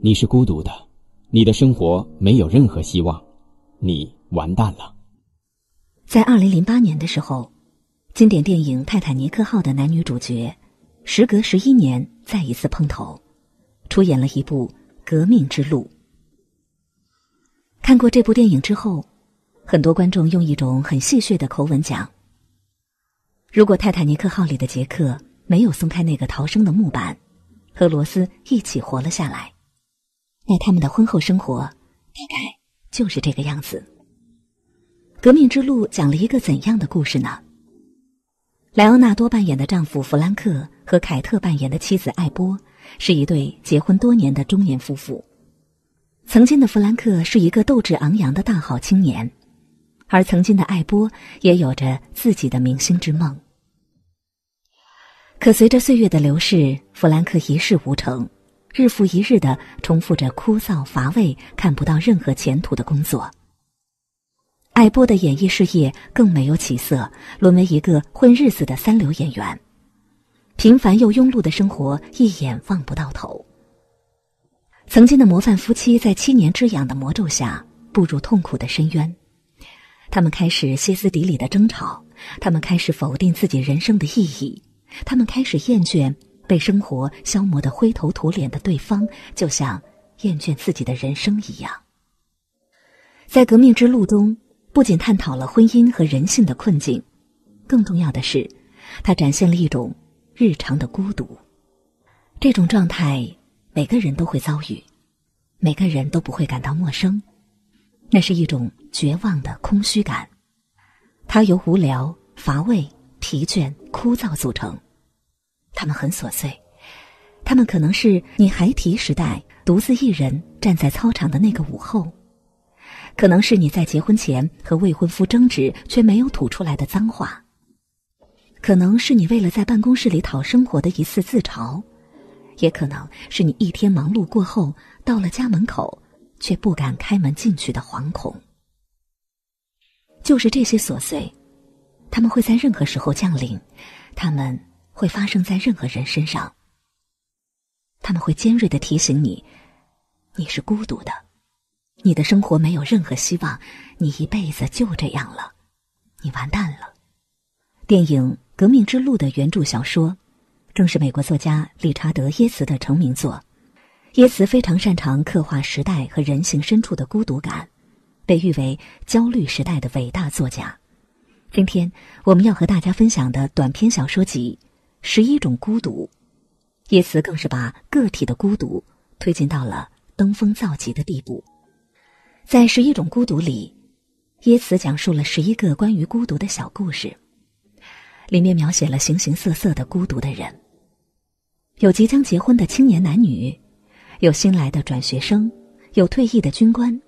你是孤独的，你的生活没有任何希望，你完蛋了。在二零零八年的时候，经典电影《泰坦尼克号》的男女主角，时隔十一年再一次碰头，出演了一部《革命之路》。看过这部电影之后，很多观众用一种很戏谑的口吻讲：“如果《泰坦尼克号》里的杰克没有松开那个逃生的木板，和罗斯一起活了下来。”那他们的婚后生活大概就是这个样子。《革命之路》讲了一个怎样的故事呢？莱昂纳多扮演的丈夫弗兰克和凯特扮演的妻子艾波是一对结婚多年的中年夫妇。曾经的弗兰克是一个斗志昂扬的大好青年，而曾经的艾波也有着自己的明星之梦。可随着岁月的流逝，弗兰克一事无成。日复一日的重复着枯燥乏味、看不到任何前途的工作，艾波的演艺事业更没有起色，沦为一个混日子的三流演员。平凡又庸碌的生活一眼望不到头。曾经的模范夫妻在七年之痒的魔咒下步入痛苦的深渊，他们开始歇斯底里的争吵，他们开始否定自己人生的意义，他们开始厌倦。被生活消磨得灰头土脸的对方，就像厌倦自己的人生一样。在革命之路中，不仅探讨了婚姻和人性的困境，更重要的是，它展现了一种日常的孤独。这种状态，每个人都会遭遇，每个人都不会感到陌生。那是一种绝望的空虚感，它由无聊、乏味、疲倦、枯燥组成。他们很琐碎，他们可能是你孩提时代独自一人站在操场的那个午后，可能是你在结婚前和未婚夫争执却没有吐出来的脏话，可能是你为了在办公室里讨生活的一次自嘲，也可能是你一天忙碌过后到了家门口却不敢开门进去的惶恐。就是这些琐碎，他们会在任何时候降临，他们。会发生在任何人身上。他们会尖锐的提醒你，你是孤独的，你的生活没有任何希望，你一辈子就这样了，你完蛋了。电影《革命之路》的原著小说，正是美国作家理查德·耶茨的成名作。耶茨非常擅长刻画时代和人性深处的孤独感，被誉为焦虑时代的伟大作家。今天我们要和大家分享的短篇小说集。十一种孤独，耶茨更是把个体的孤独推进到了登峰造极的地步。在十一种孤独里，耶茨讲述了十一个关于孤独的小故事，里面描写了形形色色的孤独的人：有即将结婚的青年男女，有新来的转学生，有退役的军官，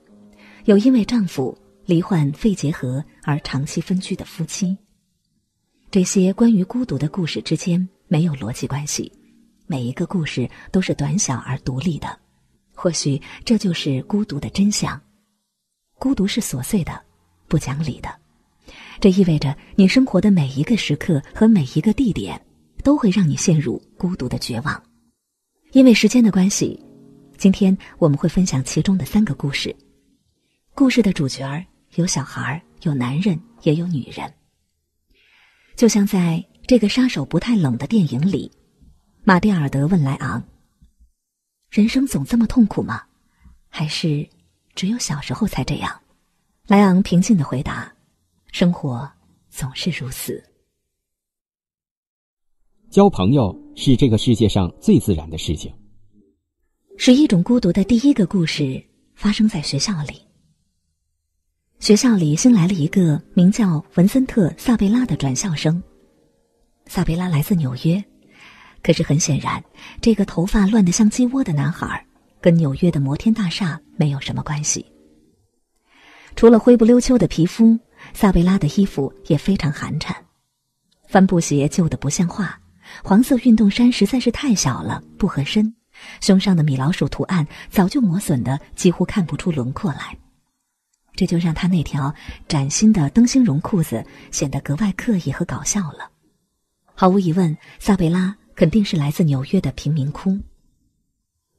有因为丈夫罹患肺结核而长期分居的夫妻。这些关于孤独的故事之间没有逻辑关系，每一个故事都是短小而独立的。或许这就是孤独的真相：孤独是琐碎的，不讲理的。这意味着你生活的每一个时刻和每一个地点，都会让你陷入孤独的绝望。因为时间的关系，今天我们会分享其中的三个故事。故事的主角有小孩有男人，也有女人。就像在这个杀手不太冷的电影里，马蒂尔德问莱昂：“人生总这么痛苦吗？还是只有小时候才这样？”莱昂平静的回答：“生活总是如此。交朋友是这个世界上最自然的事情。”十一种孤独的第一个故事发生在学校里。学校里新来了一个名叫文森特·萨贝拉的转校生。萨贝拉来自纽约，可是很显然，这个头发乱得像鸡窝的男孩儿，跟纽约的摩天大厦没有什么关系。除了灰不溜秋的皮肤，萨贝拉的衣服也非常寒碜，帆布鞋旧的不像话，黄色运动衫实在是太小了，不合身，胸上的米老鼠图案早就磨损的几乎看不出轮廓来。这就让他那条崭新的灯芯绒裤子显得格外刻意和搞笑了。毫无疑问，萨贝拉肯定是来自纽约的贫民窟。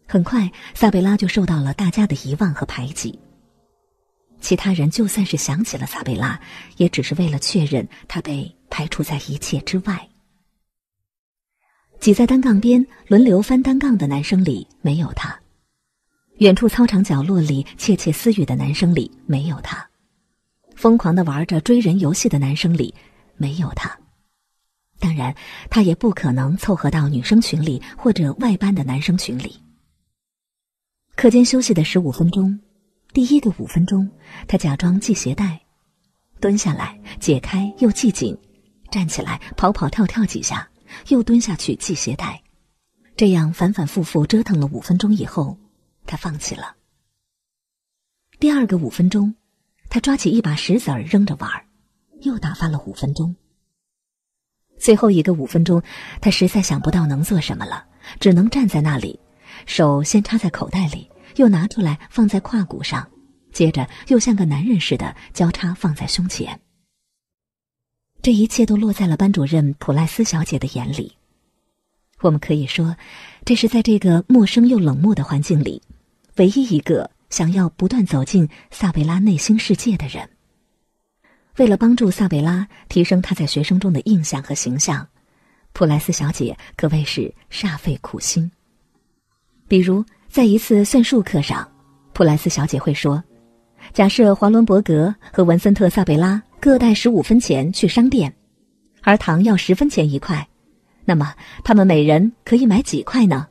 很快，萨贝拉就受到了大家的遗忘和排挤。其他人就算是想起了萨贝拉，也只是为了确认他被排除在一切之外。挤在单杠边轮流翻单杠的男生里没有他。远处操场角落里窃窃私语的男生里没有他，疯狂的玩着追人游戏的男生里没有他，当然他也不可能凑合到女生群里或者外班的男生群里。课间休息的十五分钟，第一个五分钟，他假装系鞋带，蹲下来解开又系紧，站起来跑跑跳跳几下，又蹲下去系鞋带，这样反反复复折腾了五分钟以后。他放弃了。第二个五分钟，他抓起一把石子儿扔着玩儿，又打发了五分钟。最后一个五分钟，他实在想不到能做什么了，只能站在那里，手先插在口袋里，又拿出来放在胯骨上，接着又像个男人似的交叉放在胸前。这一切都落在了班主任普赖斯小姐的眼里。我们可以说，这是在这个陌生又冷漠的环境里。唯一一个想要不断走进萨贝拉内心世界的人。为了帮助萨贝拉提升他在学生中的印象和形象，普莱斯小姐可谓是煞费苦心。比如，在一次算术课上，普莱斯小姐会说：“假设华伦伯格和文森特·萨贝拉各带十五分钱去商店，而糖要十分钱一块，那么他们每人可以买几块呢？”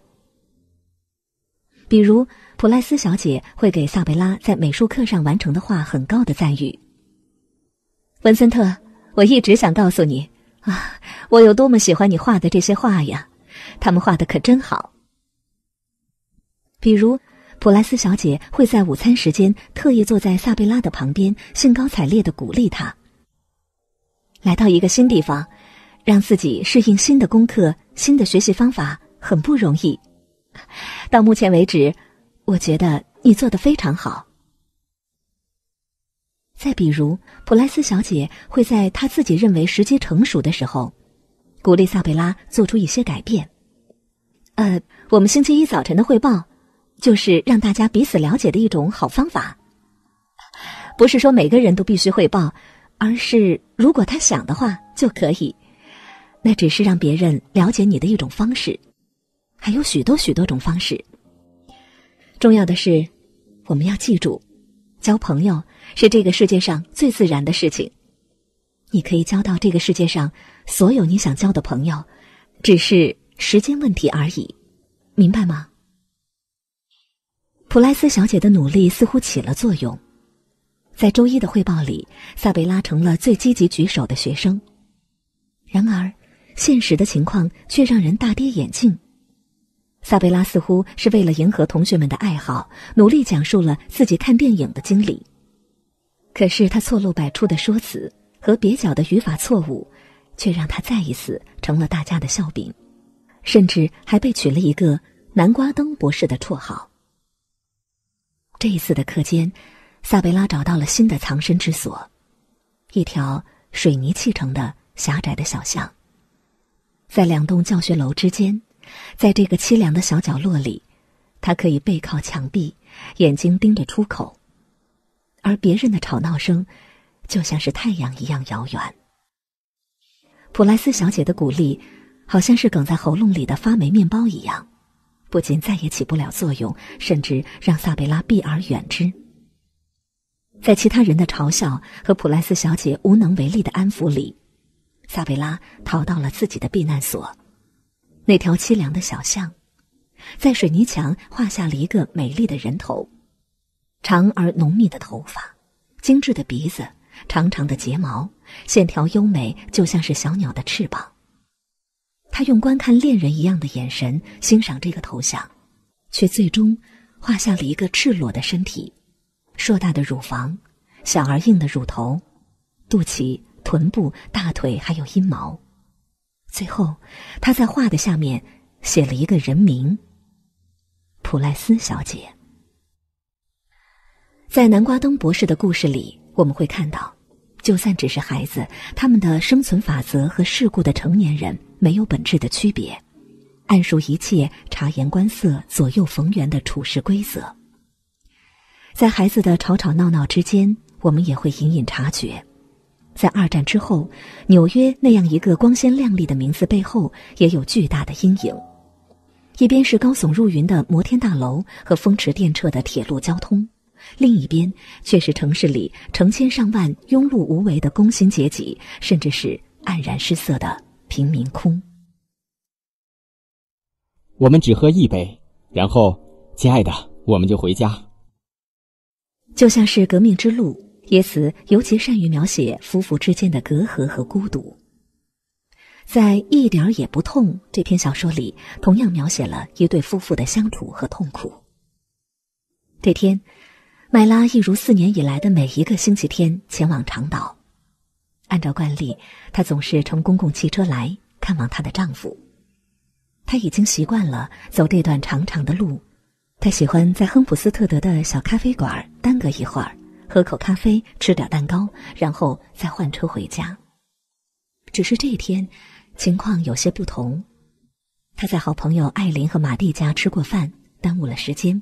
比如。普莱斯小姐会给萨贝拉在美术课上完成的画很高的赞誉。文森特，我一直想告诉你啊，我有多么喜欢你画的这些画呀！他们画的可真好。比如，普莱斯小姐会在午餐时间特意坐在萨贝拉的旁边，兴高采烈的鼓励他。来到一个新地方，让自己适应新的功课、新的学习方法，很不容易。到目前为止。我觉得你做的非常好。再比如，普莱斯小姐会在她自己认为时机成熟的时候，鼓励萨贝拉做出一些改变。呃，我们星期一早晨的汇报，就是让大家彼此了解的一种好方法。不是说每个人都必须汇报，而是如果他想的话就可以。那只是让别人了解你的一种方式，还有许多许多种方式。重要的是，我们要记住，交朋友是这个世界上最自然的事情。你可以交到这个世界上所有你想交的朋友，只是时间问题而已，明白吗？普莱斯小姐的努力似乎起了作用，在周一的汇报里，萨贝拉成了最积极举手的学生。然而，现实的情况却让人大跌眼镜。萨贝拉似乎是为了迎合同学们的爱好，努力讲述了自己看电影的经历。可是他错漏百出的说辞和蹩脚的语法错误，却让他再一次成了大家的笑柄，甚至还被取了一个“南瓜灯博士”的绰号。这一次的课间，萨贝拉找到了新的藏身之所——一条水泥砌成的狭窄的小巷，在两栋教学楼之间。在这个凄凉的小角落里，她可以背靠墙壁，眼睛盯着出口，而别人的吵闹声，就像是太阳一样遥远。普莱斯小姐的鼓励，好像是梗在喉咙里的发霉面包一样，不仅再也起不了作用，甚至让萨贝拉避而远之。在其他人的嘲笑和普莱斯小姐无能为力的安抚里，萨贝拉逃到了自己的避难所。那条凄凉的小巷，在水泥墙画下了一个美丽的人头，长而浓密的头发，精致的鼻子，长长的睫毛，线条优美，就像是小鸟的翅膀。他用观看恋人一样的眼神欣赏这个头像，却最终画下了一个赤裸的身体，硕大的乳房，小而硬的乳头，肚脐、臀部、大腿还有阴毛。最后，他在画的下面写了一个人名：普赖斯小姐。在南瓜灯博士的故事里，我们会看到，就算只是孩子，他们的生存法则和世故的成年人没有本质的区别，按熟一切察言观色、左右逢源的处事规则。在孩子的吵吵闹闹之间，我们也会隐隐察觉。在二战之后，纽约那样一个光鲜亮丽的名字背后，也有巨大的阴影。一边是高耸入云的摩天大楼和风驰电掣的铁路交通，另一边却是城市里成千上万庸碌无为的工薪阶级，甚至是黯然失色的贫民窟。我们只喝一杯，然后，亲爱的，我们就回家。就像是革命之路。耶茨尤其善于描写夫妇之间的隔阂和孤独。在《一点也不痛》这篇小说里，同样描写了一对夫妇的相处和痛苦。这天，麦拉一如四年以来的每一个星期天前往长岛。按照惯例，她总是乘公共汽车来看望她的丈夫。她已经习惯了走这段长长的路，她喜欢在亨普斯特德的小咖啡馆耽搁一会儿。喝口咖啡，吃点蛋糕，然后再换车回家。只是这天情况有些不同，他在好朋友艾琳和马蒂家吃过饭，耽误了时间，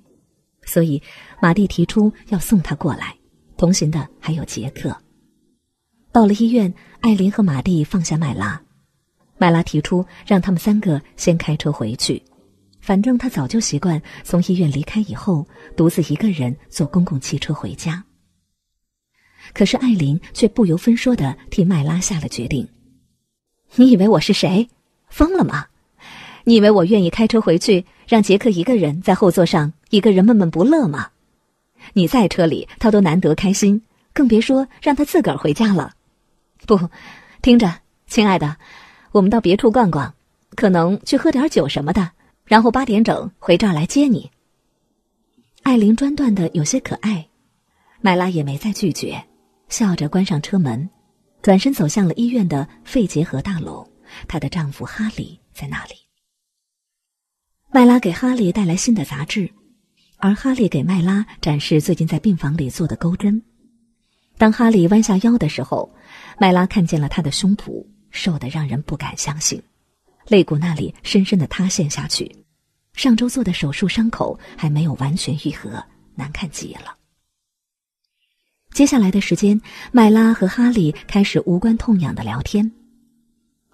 所以马蒂提出要送他过来，同行的还有杰克。到了医院，艾琳和马蒂放下麦拉，麦拉提出让他们三个先开车回去，反正他早就习惯从医院离开以后，独自一个人坐公共汽车回家。可是艾琳却不由分说地替麦拉下了决定。你以为我是谁？疯了吗？你以为我愿意开车回去，让杰克一个人在后座上，一个人闷闷不乐吗？你在车里，他都难得开心，更别说让他自个儿回家了。不，听着，亲爱的，我们到别处逛逛，可能去喝点酒什么的，然后八点整回这儿来接你。艾琳专断的有些可爱，麦拉也没再拒绝。笑着关上车门，转身走向了医院的肺结核大楼。她的丈夫哈利在那里。麦拉给哈利带来新的杂志，而哈利给麦拉展示最近在病房里做的钩针。当哈利弯下腰的时候，麦拉看见了他的胸脯，瘦得让人不敢相信，肋骨那里深深的塌陷下去。上周做的手术伤口还没有完全愈合，难看极了。接下来的时间，麦拉和哈利开始无关痛痒的聊天。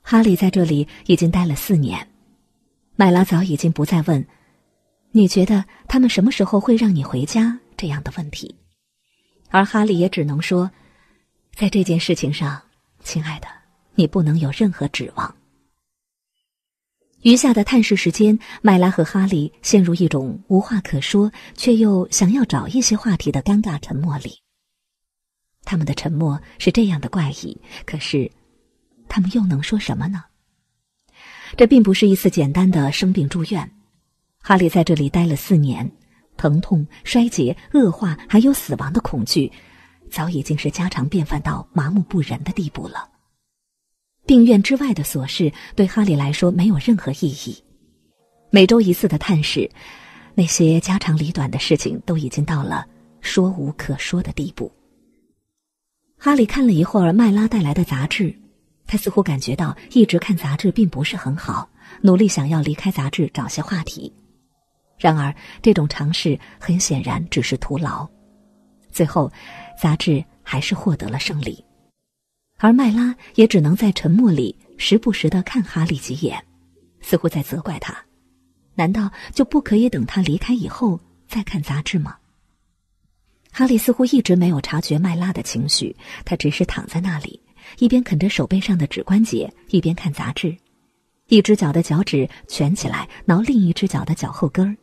哈利在这里已经待了四年，麦拉早已经不再问“你觉得他们什么时候会让你回家”这样的问题，而哈利也只能说：“在这件事情上，亲爱的，你不能有任何指望。”余下的探视时间，麦拉和哈利陷入一种无话可说却又想要找一些话题的尴尬沉默里。他们的沉默是这样的怪异，可是，他们又能说什么呢？这并不是一次简单的生病住院。哈利在这里待了四年，疼痛、衰竭、恶化，还有死亡的恐惧，早已经是家常便饭到麻木不仁的地步了。病院之外的琐事对哈利来说没有任何意义。每周一次的探视，那些家长里短的事情都已经到了说无可说的地步。哈利看了一会儿麦拉带来的杂志，他似乎感觉到一直看杂志并不是很好，努力想要离开杂志找些话题，然而这种尝试很显然只是徒劳，最后，杂志还是获得了胜利，而麦拉也只能在沉默里时不时的看哈利几眼，似乎在责怪他，难道就不可以等他离开以后再看杂志吗？哈利似乎一直没有察觉麦拉的情绪，他只是躺在那里，一边啃着手背上的指关节，一边看杂志，一只脚的脚趾蜷起来挠另一只脚的脚后跟儿。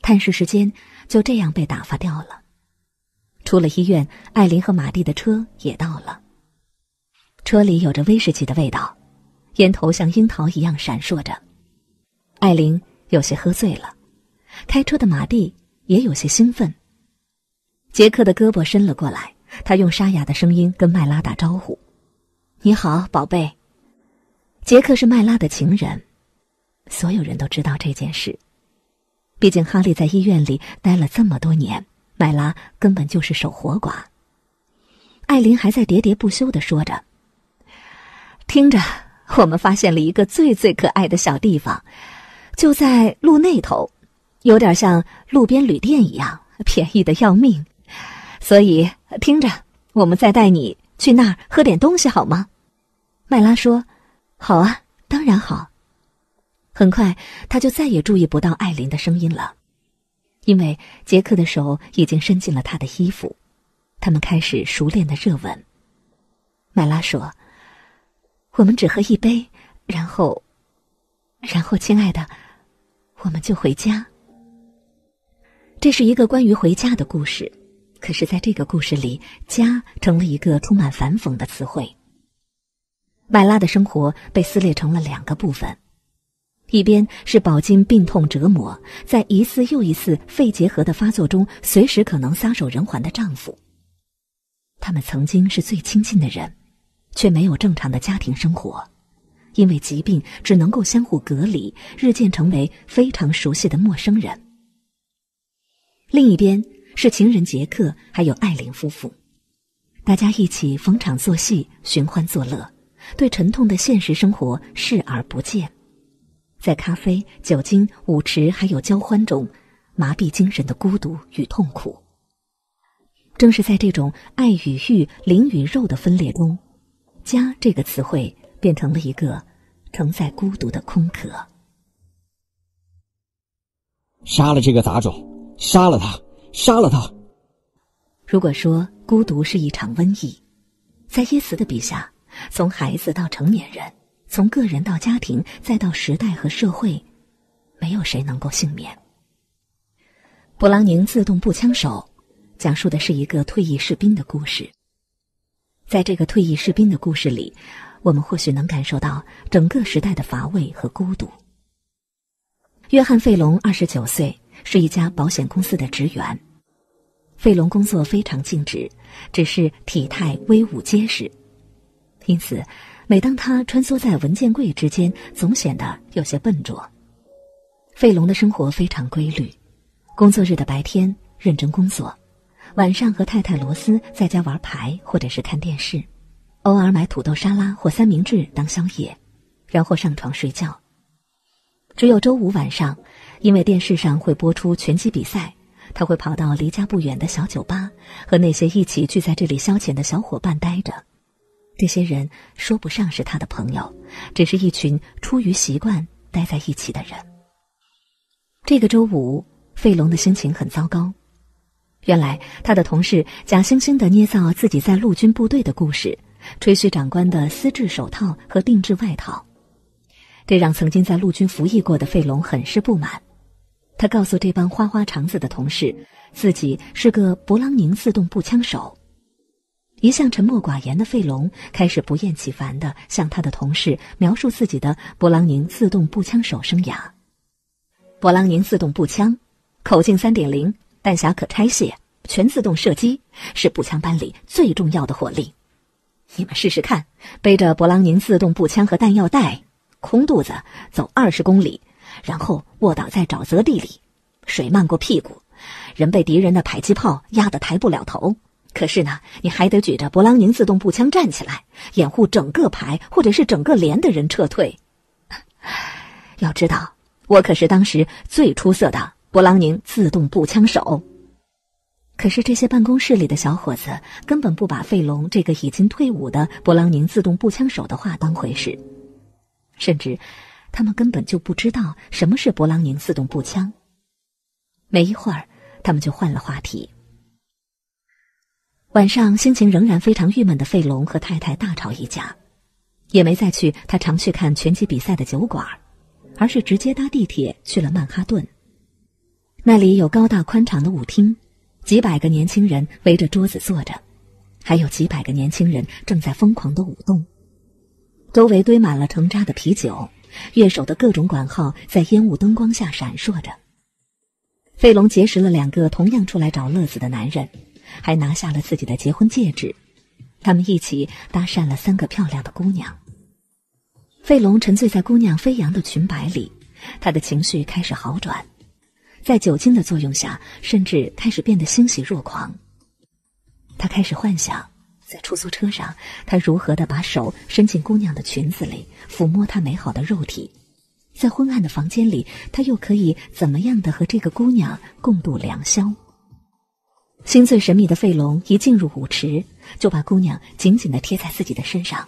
探视时间就这样被打发掉了。出了医院，艾琳和马蒂的车也到了。车里有着威士忌的味道，烟头像樱桃一样闪烁着。艾琳有些喝醉了，开车的马蒂也有些兴奋。杰克的胳膊伸了过来，他用沙哑的声音跟麦拉打招呼：“你好，宝贝。”杰克是麦拉的情人，所有人都知道这件事。毕竟哈利在医院里待了这么多年，麦拉根本就是守活寡。艾琳还在喋喋不休的说着：“听着，我们发现了一个最最可爱的小地方，就在路那头，有点像路边旅店一样，便宜的要命。”所以听着，我们再带你去那儿喝点东西好吗？麦拉说：“好啊，当然好。”很快，他就再也注意不到艾琳的声音了，因为杰克的手已经伸进了她的衣服，他们开始熟练的热吻。麦拉说：“我们只喝一杯，然后，然后，亲爱的，我们就回家。”这是一个关于回家的故事。可是，在这个故事里，“家”成了一个充满反讽的词汇。麦拉的生活被撕裂成了两个部分：一边是饱经病痛折磨，在一次又一次肺结核的发作中，随时可能撒手人寰的丈夫；他们曾经是最亲近的人，却没有正常的家庭生活，因为疾病只能够相互隔离，日渐成为非常熟悉的陌生人。另一边。是情人杰克，还有艾琳夫妇，大家一起逢场作戏，寻欢作乐，对沉痛的现实生活视而不见，在咖啡、酒精、舞池还有交欢中，麻痹精神的孤独与痛苦。正是在这种爱与欲、灵与肉的分裂中，家这个词汇变成了一个承载孤独的空壳。杀了这个杂种！杀了他！杀了他。如果说孤独是一场瘟疫，在耶茨的笔下，从孩子到成年人，从个人到家庭，再到时代和社会，没有谁能够幸免。《布朗宁自动步枪手》讲述的是一个退役士兵的故事。在这个退役士兵的故事里，我们或许能感受到整个时代的乏味和孤独。约翰费龙二十九岁，是一家保险公司的职员。费龙工作非常尽职，只是体态威武结实，因此，每当他穿梭在文件柜之间，总显得有些笨拙。费龙的生活非常规律，工作日的白天认真工作，晚上和太太罗斯在家玩牌或者是看电视，偶尔买土豆沙拉或三明治当宵夜，然后上床睡觉。只有周五晚上，因为电视上会播出拳击比赛。他会跑到离家不远的小酒吧，和那些一起聚在这里消遣的小伙伴待着。这些人说不上是他的朋友，只是一群出于习惯待在一起的人。这个周五，费龙的心情很糟糕。原来，他的同事假惺惺的捏造自己在陆军部队的故事，吹嘘长官的丝质手套和定制外套，这让曾经在陆军服役过的费龙很是不满。他告诉这帮花花肠子的同事，自己是个勃朗宁自动步枪手。一向沉默寡言的费龙开始不厌其烦地向他的同事描述自己的勃朗宁自动步枪手生涯。勃朗宁自动步枪，口径三点零，弹匣可拆卸，全自动射击，是步枪班里最重要的火力。你们试试看，背着勃朗宁自动步枪和弹药袋，空肚子走二十公里。然后卧倒在沼泽地里，水漫过屁股，人被敌人的迫击炮压得抬不了头。可是呢，你还得举着勃朗宁自动步枪站起来，掩护整个排或者是整个连的人撤退。要知道，我可是当时最出色的勃朗宁自动步枪手。可是这些办公室里的小伙子根本不把费龙这个已经退伍的勃朗宁自动步枪手的话当回事，甚至。他们根本就不知道什么是勃朗宁自动步枪。没一会儿，他们就换了话题。晚上，心情仍然非常郁闷的费龙和太太大吵一架，也没再去他常去看拳击比赛的酒馆，而是直接搭地铁去了曼哈顿。那里有高大宽敞的舞厅，几百个年轻人围着桌子坐着，还有几百个年轻人正在疯狂的舞动，周围堆满了成渣的啤酒。乐手的各种管号在烟雾灯光下闪烁着。费龙结识了两个同样出来找乐子的男人，还拿下了自己的结婚戒指。他们一起搭讪了三个漂亮的姑娘。费龙沉醉在姑娘飞扬的裙摆里，他的情绪开始好转，在酒精的作用下，甚至开始变得欣喜若狂。他开始幻想。在出租车上，他如何的把手伸进姑娘的裙子里，抚摸她美好的肉体；在昏暗的房间里，他又可以怎么样的和这个姑娘共度良宵？心醉神迷的费龙一进入舞池，就把姑娘紧紧的贴在自己的身上，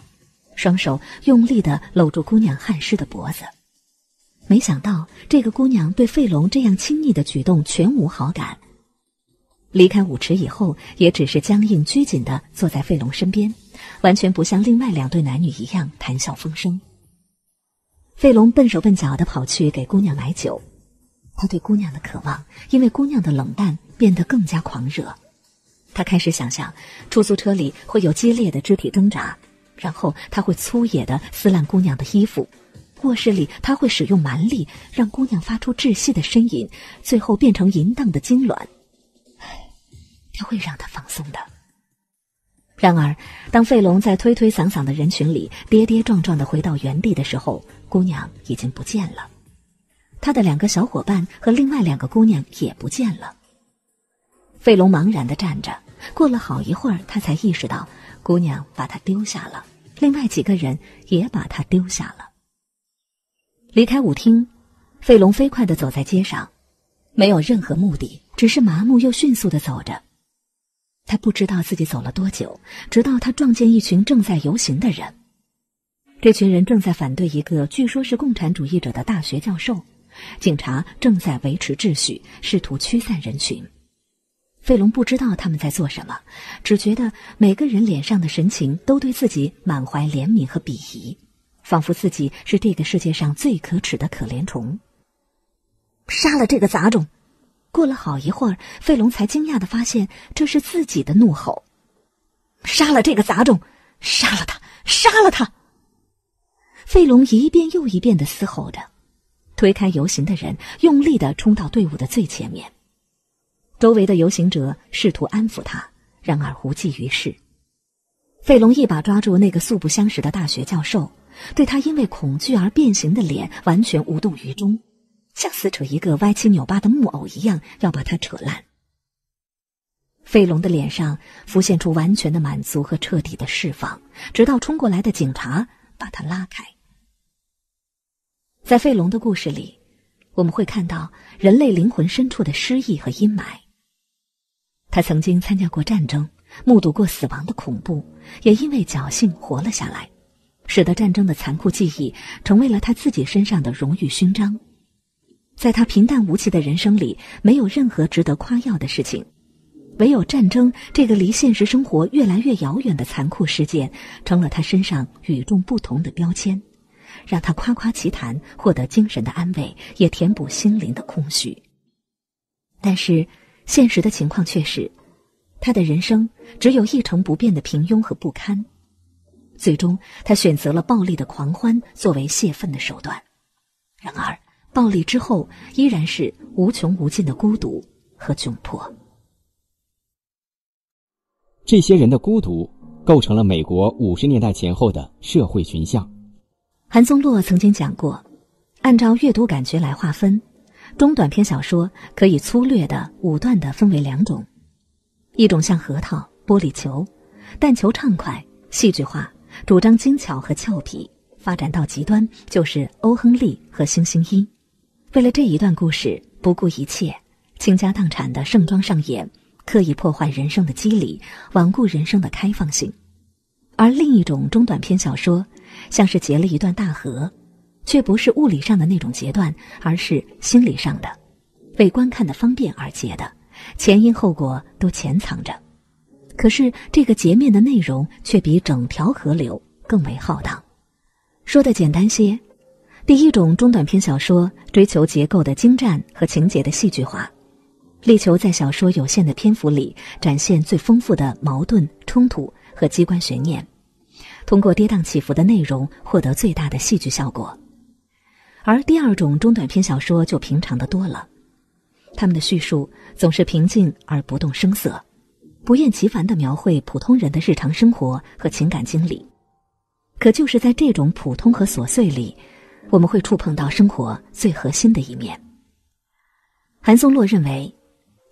双手用力的搂住姑娘汗湿的脖子。没想到，这个姑娘对费龙这样亲昵的举动全无好感。离开舞池以后，也只是僵硬拘谨地坐在费龙身边，完全不像另外两对男女一样谈笑风生。费龙笨手笨脚地跑去给姑娘买酒，他对姑娘的渴望因为姑娘的冷淡变得更加狂热。他开始想象，出租车里会有激烈的肢体挣扎，然后他会粗野地撕烂姑娘的衣服；卧室里他会使用蛮力，让姑娘发出窒息的呻吟，最后变成淫荡的痉挛。会让他放松的。然而，当费龙在推推搡搡的人群里跌跌撞撞的回到原地的时候，姑娘已经不见了，他的两个小伙伴和另外两个姑娘也不见了。费龙茫然的站着，过了好一会儿，他才意识到，姑娘把他丢下了，另外几个人也把他丢下了。离开舞厅，费龙飞快的走在街上，没有任何目的，只是麻木又迅速的走着。他不知道自己走了多久，直到他撞见一群正在游行的人。这群人正在反对一个据说是共产主义者的大学教授，警察正在维持秩序，试图驱散人群。费龙不知道他们在做什么，只觉得每个人脸上的神情都对自己满怀怜悯和鄙夷，仿佛自己是这个世界上最可耻的可怜虫。杀了这个杂种！过了好一会儿，费龙才惊讶的发现，这是自己的怒吼：“杀了这个杂种！杀了他！杀了他！”费龙一遍又一遍的嘶吼着，推开游行的人，用力的冲到队伍的最前面。周围的游行者试图安抚他，然而无济于事。费龙一把抓住那个素不相识的大学教授，对他因为恐惧而变形的脸完全无动于衷。像撕扯一个歪七扭八的木偶一样，要把它扯烂。费龙的脸上浮现出完全的满足和彻底的释放，直到冲过来的警察把他拉开。在费龙的故事里，我们会看到人类灵魂深处的失意和阴霾。他曾经参加过战争，目睹过死亡的恐怖，也因为侥幸活了下来，使得战争的残酷记忆成为了他自己身上的荣誉勋章。在他平淡无奇的人生里，没有任何值得夸耀的事情，唯有战争这个离现实生活越来越遥远的残酷事件，成了他身上与众不同的标签，让他夸夸其谈，获得精神的安慰，也填补心灵的空虚。但是，现实的情况却是，他的人生只有一成不变的平庸和不堪。最终，他选择了暴力的狂欢作为泄愤的手段。然而，暴力之后，依然是无穷无尽的孤独和窘迫。这些人的孤独，构成了美国五十年代前后的社会群像。韩宗洛曾经讲过，按照阅读感觉来划分，中短篇小说可以粗略的、武断的分为两种：一种像《核桃》《玻璃球》，但求畅快、戏剧化，主张精巧和俏皮；发展到极端，就是欧亨利和星星一。为了这一段故事，不顾一切、倾家荡产的盛装上演，刻意破坏人生的机理，罔顾人生的开放性。而另一种中短篇小说，像是截了一段大河，却不是物理上的那种截断，而是心理上的，为观看的方便而截的，前因后果都潜藏着。可是这个截面的内容却比整条河流更为浩荡。说的简单些。第一种中短篇小说追求结构的精湛和情节的戏剧化，力求在小说有限的篇幅里展现最丰富的矛盾冲突和机关悬念，通过跌宕起伏的内容获得最大的戏剧效果。而第二种中短篇小说就平常的多了，他们的叙述总是平静而不动声色，不厌其烦地描绘普通人的日常生活和情感经历。可就是在这种普通和琐碎里。我们会触碰到生活最核心的一面。韩松洛认为，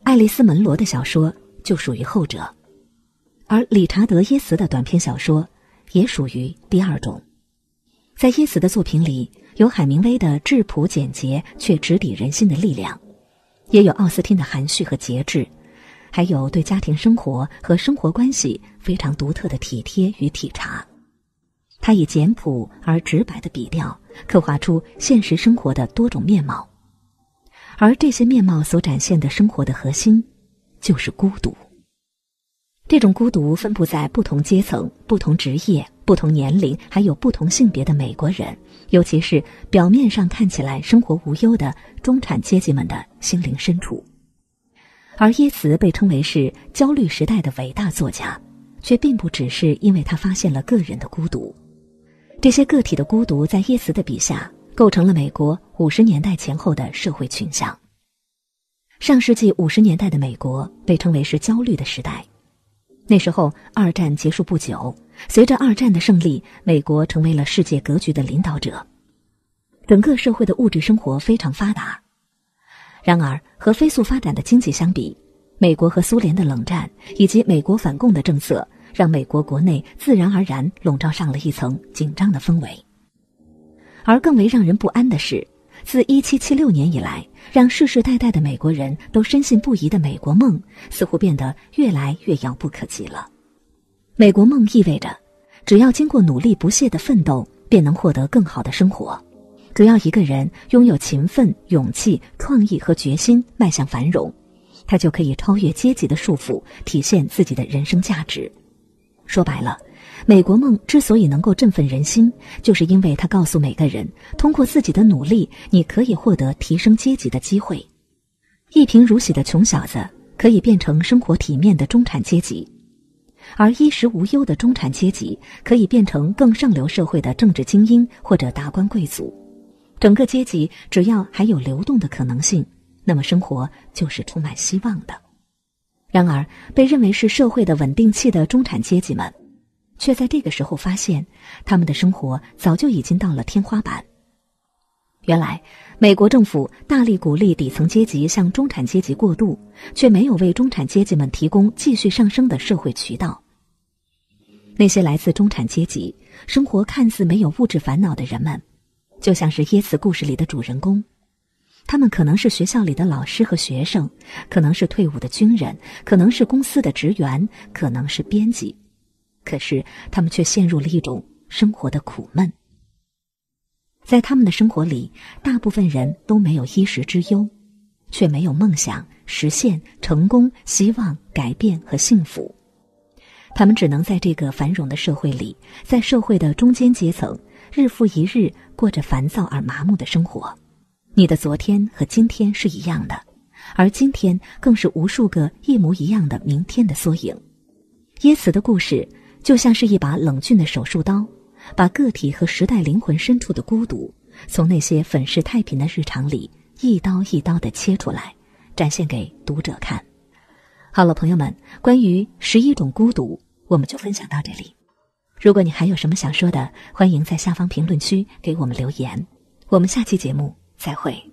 爱丽丝·门罗的小说就属于后者，而理查德·耶茨的短篇小说也属于第二种。在耶茨的作品里，有海明威的质朴简洁却直抵人心的力量，也有奥斯汀的含蓄和节制，还有对家庭生活和生活关系非常独特的体贴与体察。他以简朴而直白的笔调刻画出现实生活的多种面貌，而这些面貌所展现的生活的核心，就是孤独。这种孤独分布在不同阶层、不同职业、不同年龄，还有不同性别的美国人，尤其是表面上看起来生活无忧的中产阶级们的心灵深处。而耶茨被称为是焦虑时代的伟大作家，却并不只是因为他发现了个人的孤独。这些个体的孤独，在耶茨的笔下，构成了美国五十年代前后的社会群像。上世纪五十年代的美国被称为是焦虑的时代，那时候二战结束不久，随着二战的胜利，美国成为了世界格局的领导者，整个社会的物质生活非常发达。然而，和飞速发展的经济相比，美国和苏联的冷战以及美国反共的政策。让美国国内自然而然笼罩上了一层紧张的氛围。而更为让人不安的是，自1776年以来，让世世代代的美国人都深信不疑的美国梦，似乎变得越来越遥不可及了。美国梦意味着，只要经过努力不懈的奋斗，便能获得更好的生活。只要一个人拥有勤奋、勇气、创意和决心，迈向繁荣，他就可以超越阶级的束缚，体现自己的人生价值。说白了，美国梦之所以能够振奋人心，就是因为它告诉每个人，通过自己的努力，你可以获得提升阶级的机会。一贫如洗的穷小子可以变成生活体面的中产阶级，而衣食无忧的中产阶级可以变成更上流社会的政治精英或者达官贵族。整个阶级只要还有流动的可能性，那么生活就是充满希望的。然而，被认为是社会的稳定器的中产阶级们，却在这个时候发现，他们的生活早就已经到了天花板。原来，美国政府大力鼓励底层阶级向中产阶级过渡，却没有为中产阶级们提供继续上升的社会渠道。那些来自中产阶级、生活看似没有物质烦恼的人们，就像是椰子故事里的主人公。他们可能是学校里的老师和学生，可能是退伍的军人，可能是公司的职员，可能是编辑，可是他们却陷入了一种生活的苦闷。在他们的生活里，大部分人都没有衣食之忧，却没有梦想实现、成功、希望、改变和幸福。他们只能在这个繁荣的社会里，在社会的中间阶层，日复一日过着烦躁而麻木的生活。你的昨天和今天是一样的，而今天更是无数个一模一样的明天的缩影。耶茨的故事就像是一把冷峻的手术刀，把个体和时代灵魂深处的孤独，从那些粉饰太平的日常里一刀一刀的切出来，展现给读者看。好了，朋友们，关于十一种孤独，我们就分享到这里。如果你还有什么想说的，欢迎在下方评论区给我们留言。我们下期节目。再会。